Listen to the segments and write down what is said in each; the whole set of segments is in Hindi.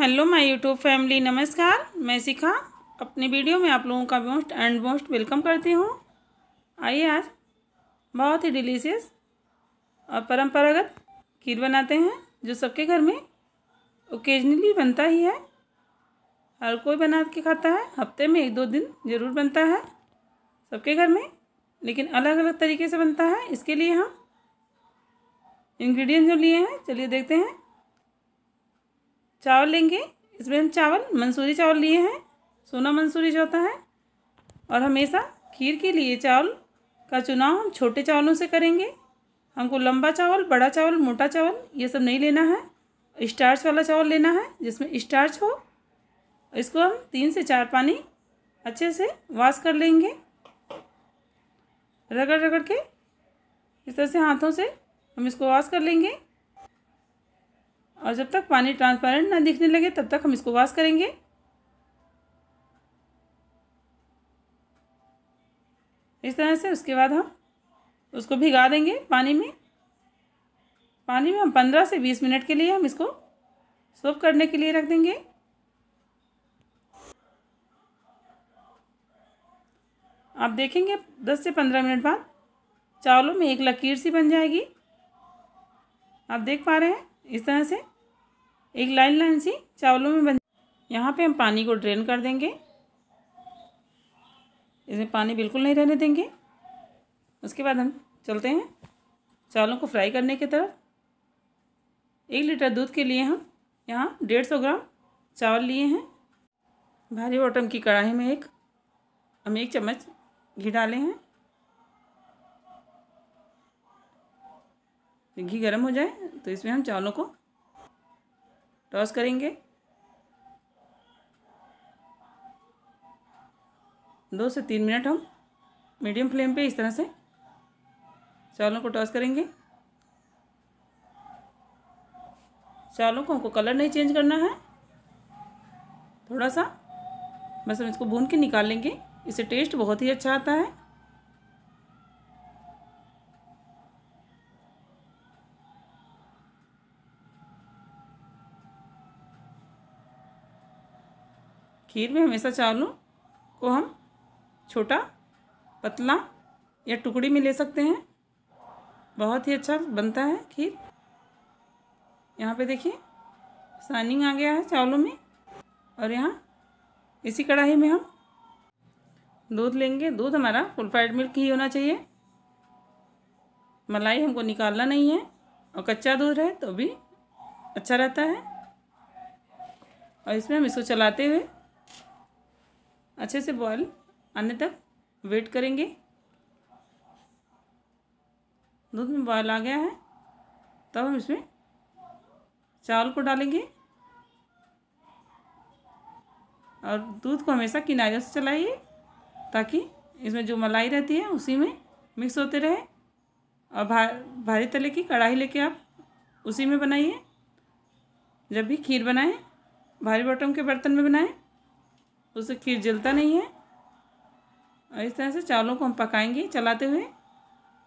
हेलो माय यूट्यूब फैमिली नमस्कार मैं सिखा अपनी वीडियो में आप लोगों का मोस्ट एंड मोस्ट वेलकम करती हूँ आइए आज बहुत ही डिलीशियस और परंपरागत खीर बनाते हैं जो सबके घर में ओकेजनली बनता ही है हर कोई बना के खाता है हफ्ते में एक दो दिन ज़रूर बनता है सबके घर में लेकिन अलग अलग तरीके से बनता है इसके लिए हम इन्ग्रीडियंट जो लिए हैं चलिए देखते हैं चावल लेंगे इसमें हम चावल मंसूरी चावल लिए हैं सोना मंसूरी जो होता है और हमेशा खीर के लिए चावल का चुनाव हम छोटे चावलों से करेंगे हमको लंबा चावल बड़ा चावल मोटा चावल ये सब नहीं लेना है स्टार्च वाला चावल लेना है जिसमें स्टार्च हो इसको हम तीन से चार पानी अच्छे से वाश कर लेंगे रगड़ रगड़ के इस तरह से हाथों से हम इसको वाश कर लेंगे और जब तक पानी ट्रांसपेरेंट ना दिखने लगे तब तक हम इसको वॉश करेंगे इस तरह से उसके बाद हम उसको भिगा देंगे पानी में पानी में हम पंद्रह से बीस मिनट के लिए हम इसको सोप करने के लिए रख देंगे आप देखेंगे दस से पंद्रह मिनट बाद चावलों में एक लकीर सी बन जाएगी आप देख पा रहे हैं इस तरह से एक लाइन लाइन सी चावलों में बन यहाँ पे हम पानी को ड्रेन कर देंगे इसमें पानी बिल्कुल नहीं रहने देंगे उसके बाद हम चलते हैं चावलों को फ्राई करने की तरफ एक लीटर दूध के लिए हम यहाँ डेढ़ सौ ग्राम चावल लिए हैं भारी बॉटम की कढ़ाई में एक हम एक चम्मच घी डाले हैं घी गर्म हो जाए तो इसमें हम चावलों को टॉस करेंगे दो से तीन मिनट हम मीडियम फ्लेम पे इस तरह से चावलों को टॉस करेंगे चावलों को हमको कलर नहीं चेंज करना है थोड़ा सा बस हम इसको भून के निकाल लेंगे इससे टेस्ट बहुत ही अच्छा आता है खीर में हमेशा चावलों को हम छोटा पतला या टुकड़ी में ले सकते हैं बहुत ही अच्छा बनता है खीर यहाँ पे देखिए सानिंग आ गया है चावलों में और यहाँ इसी कढ़ाई में हम दूध लेंगे दूध हमारा फुल फाइड मिल्क ही होना चाहिए मलाई हमको निकालना नहीं है और कच्चा दूध है तो भी अच्छा रहता है और इसमें हम इसको चलाते हुए अच्छे से बॉयल आने तक वेट करेंगे दूध में बॉयल आ गया है तब तो हम इसमें चावल को डालेंगे और दूध को हमेशा किनारे से चलाइए ताकि इसमें जो मलाई रहती है उसी में मिक्स होते रहे और भा, भारी तले की कढ़ाई लेके आप उसी में बनाइए जब भी खीर बनाएं भारी बॉटम के बर्तन में बनाएं उससे खीर जलता नहीं है और इस तरह से चावलों को हम पकाएंगे चलाते हुए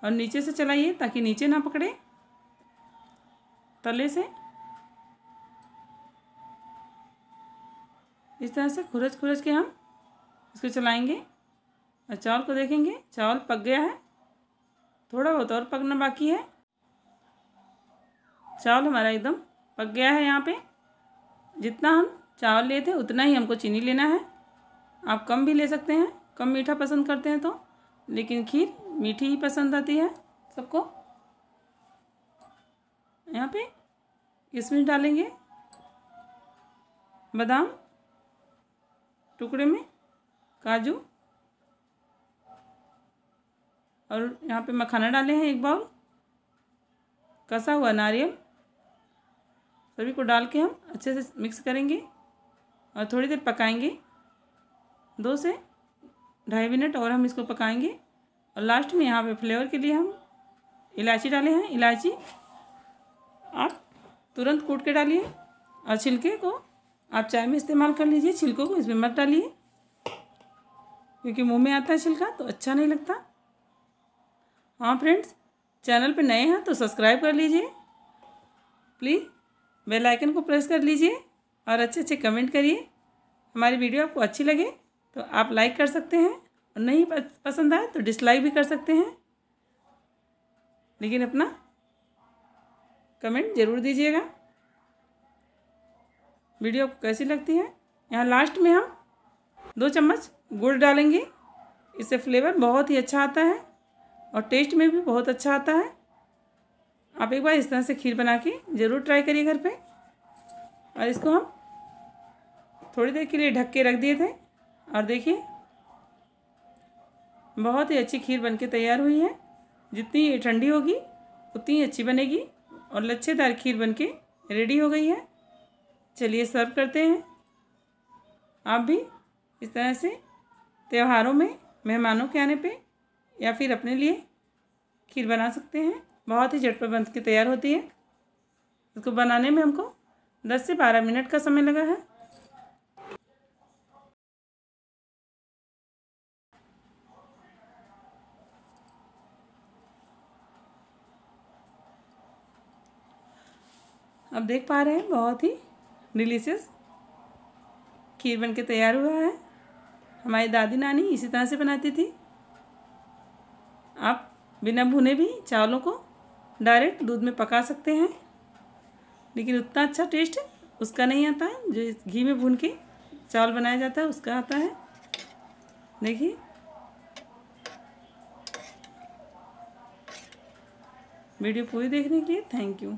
और नीचे से चलाइए ताकि नीचे ना पकड़े तले से इस तरह से खुरच खुरच के हम इसको चलाएंगे और चावल को देखेंगे चावल पक गया है थोड़ा बहुत और पकना बाकी है चावल हमारा एकदम पक गया है यहाँ पे जितना हम चावल लिए थे उतना ही हमको चीनी लेना है आप कम भी ले सकते हैं कम मीठा पसंद करते हैं तो लेकिन खीर मीठी ही पसंद आती है सबको यहाँ पे किशमिश डालेंगे बादाम टुकड़े में काजू और यहाँ पे मखाना डाले हैं एक बाउल कसा हुआ नारियल सभी को डाल के हम अच्छे से मिक्स करेंगे और थोड़ी देर पकाएंगे दो से ढाई मिनट और हम इसको पकाएंगे और लास्ट में यहाँ पे फ्लेवर के लिए हम इलायची डाले हैं इलायची आप तुरंत कूट के डालिए और छिलके को आप चाय में इस्तेमाल कर लीजिए छिलकों को इसमें मत डालिए क्योंकि मुंह में आता है छिलका तो अच्छा नहीं लगता हाँ फ्रेंड्स चैनल पे नए हैं तो सब्सक्राइब कर लीजिए प्लीज़ बेल आइकन को प्रेस कर लीजिए और अच्छे अच्छे कमेंट करिए हमारी वीडियो आपको अच्छी लगे तो आप लाइक कर सकते हैं और नहीं पसंद आए तो डिसलाइक भी कर सकते हैं लेकिन अपना कमेंट ज़रूर दीजिएगा वीडियो आपको कैसी लगती है यहाँ लास्ट में हम दो चम्मच गुड़ डालेंगे इससे फ्लेवर बहुत ही अच्छा आता है और टेस्ट में भी बहुत अच्छा आता है आप एक बार इस तरह से खीर बना के ज़रूर ट्राई करिए घर पे और इसको हम थोड़ी देर के लिए ढक के रख दिए थे और देखिए बहुत ही अच्छी खीर बनके तैयार हुई है जितनी ठंडी होगी उतनी अच्छी बनेगी और लच्छेदार खीर बनके रेडी हो गई है चलिए सर्व करते हैं आप भी इस तरह से त्योहारों में मेहमानों के आने पे या फिर अपने लिए खीर बना सकते हैं बहुत ही झटपट बन के तैयार होती है इसको बनाने में हमको दस से बारह मिनट का समय लगा है अब देख पा रहे हैं बहुत ही डिलीशियस खीर बन के तैयार हुआ है हमारी दादी नानी इसी तरह से बनाती थी आप बिना भुने भी चावलों को डायरेक्ट दूध में पका सकते हैं लेकिन उतना अच्छा टेस्ट उसका नहीं आता है जो घी में भून के चावल बनाया जाता है उसका आता है देखिए वीडियो पूरी देखने के लिए थैंक यू